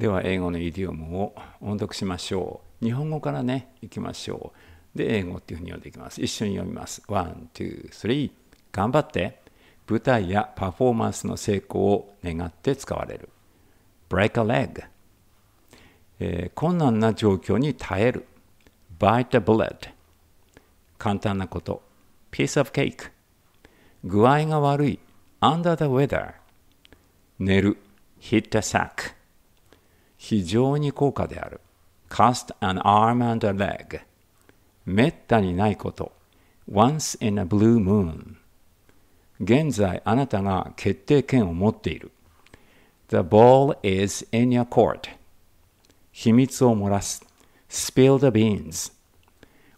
では英語のイディオムを音読しましょう日本語からねいきましょうで英語っていうふうに読んでいきます一緒に読みますワン・ツー・スリー頑張って舞台やパフォーマンスの成功を願って使われる break a leg、えー、困難な状況に耐える bite a bullet 簡単なこと piece of cake 具合が悪い under the weather 寝る hit a sack 非常に高価である。cast an arm and a leg めったにないこと once in a blue moon 現在あなたが決定権を持っている the ball is in your court 秘密を漏らす spill the beans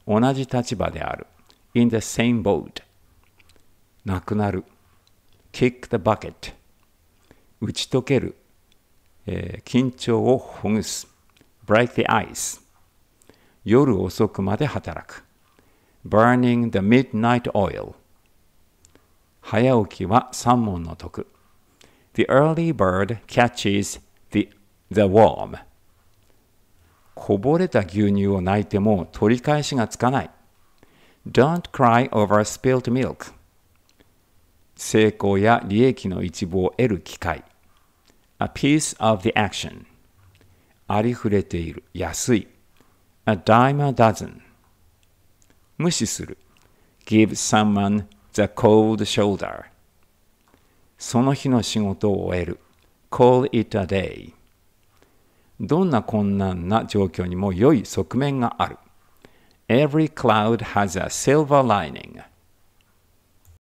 同じ立場である in the same boat なくなる kick the bucket 打ち解けるえー、緊張をほぐす break the ice 夜遅くまで働く burning the midnight oil 早起きは三問の徳 the early bird catches the, the worm こぼれた牛乳を泣いても取り返しがつかない Don't cry over spilled milk 成功や利益の一部を得る機会 a piece of the action ありふれている安い a dime a dozen 無視する give someone the cold shoulder その日の仕事を終える call it a day どんな困難な状況にも良い側面がある Every cloud has a silver lining